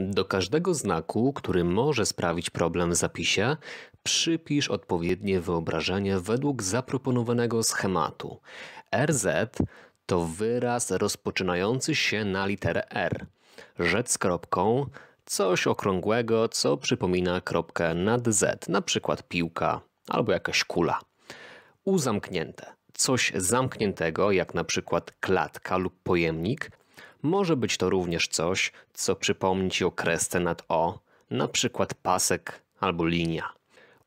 Do każdego znaku, który może sprawić problem w zapisie, przypisz odpowiednie wyobrażenie według zaproponowanego schematu. RZ to wyraz rozpoczynający się na literę R. Rzecz z kropką coś okrągłego, co przypomina kropkę nad Z, na przykład piłka albo jakaś kula. U zamknięte. Coś zamkniętego, jak na przykład klatka lub pojemnik, może być to również coś, co przypomni Ci o kresce nad O, na przykład pasek albo linia.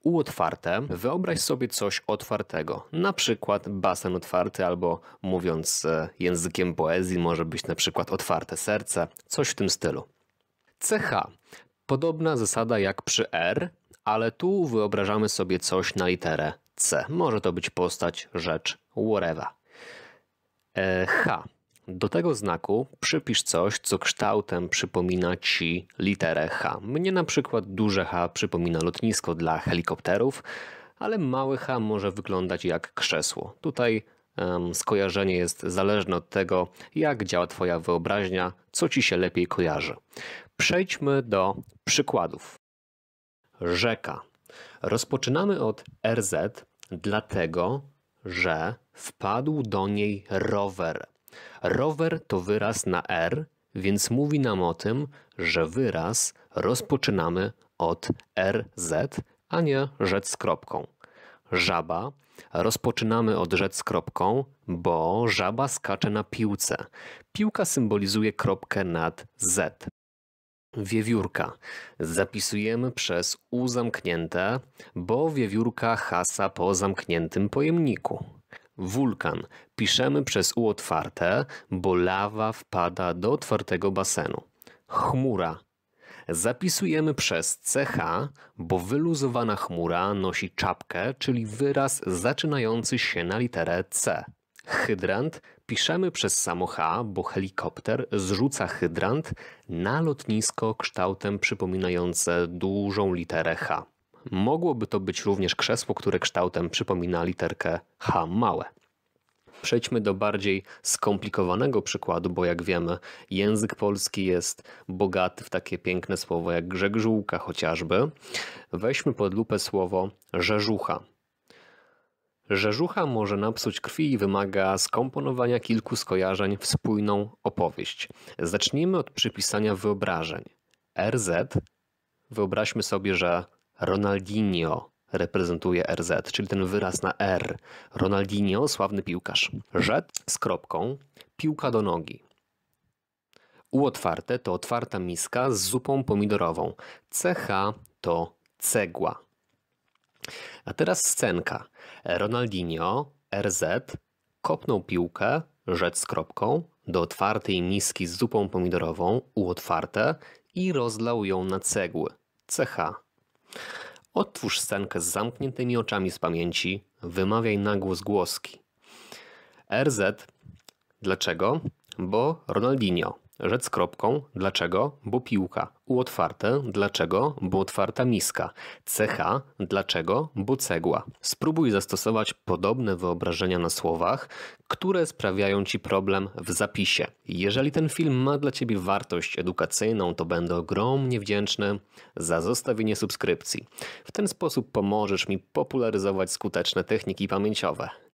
U otwarte wyobraź sobie coś otwartego, na przykład basen otwarty albo mówiąc e, językiem poezji może być na przykład otwarte serce, coś w tym stylu. CH. Podobna zasada jak przy R, ale tu wyobrażamy sobie coś na literę C. Może to być postać, rzecz, whatever. E, H. Do tego znaku przypisz coś, co kształtem przypomina ci literę H. Mnie na przykład duże H przypomina lotnisko dla helikopterów, ale małe H może wyglądać jak krzesło. Tutaj um, skojarzenie jest zależne od tego, jak działa Twoja wyobraźnia, co ci się lepiej kojarzy. Przejdźmy do przykładów. Rzeka. Rozpoczynamy od RZ, dlatego że wpadł do niej rower. Rower to wyraz na R, więc mówi nam o tym, że wyraz rozpoczynamy od RZ, a nie rzecz z kropką. Żaba rozpoczynamy od rzecz z kropką, bo żaba skacze na piłce. Piłka symbolizuje kropkę nad Z. Wiewiórka. Zapisujemy przez U zamknięte, bo wiewiórka hasa po zamkniętym pojemniku. Wulkan. Piszemy przez U otwarte, bo lawa wpada do otwartego basenu. Chmura. Zapisujemy przez CH, bo wyluzowana chmura nosi czapkę, czyli wyraz zaczynający się na literę C. Hydrant piszemy przez samo H, bo helikopter zrzuca hydrant na lotnisko kształtem przypominające dużą literę H. Mogłoby to być również krzesło, które kształtem przypomina literkę H małe. Przejdźmy do bardziej skomplikowanego przykładu, bo jak wiemy, język polski jest bogaty w takie piękne słowo jak grzegżółka chociażby. Weźmy pod lupę słowo rzeżucha. Rzeżucha może napsuć krwi i wymaga skomponowania kilku skojarzeń w spójną opowieść. Zacznijmy od przypisania wyobrażeń. RZ. Wyobraźmy sobie, że Ronaldinho reprezentuje RZ, czyli ten wyraz na R. Ronaldinho, sławny piłkarz. Rzet z kropką, piłka do nogi. U otwarte to otwarta miska z zupą pomidorową. CH to cegła. A teraz scenka. Ronaldinho, RZ, kopnął piłkę, rzec z kropką, do otwartej miski z zupą pomidorową, u otwarte i rozlał ją na cegły. CH Otwórz scenkę z zamkniętymi oczami z pamięci, wymawiaj nagłos głoski. RZ. Dlaczego? Bo Ronaldinho. Rzec kropką, dlaczego, bo piłka. U otwarte, dlaczego, bo otwarta miska. CH, dlaczego, bo cegła. Spróbuj zastosować podobne wyobrażenia na słowach, które sprawiają Ci problem w zapisie. Jeżeli ten film ma dla Ciebie wartość edukacyjną, to będę ogromnie wdzięczny za zostawienie subskrypcji. W ten sposób pomożesz mi popularyzować skuteczne techniki pamięciowe.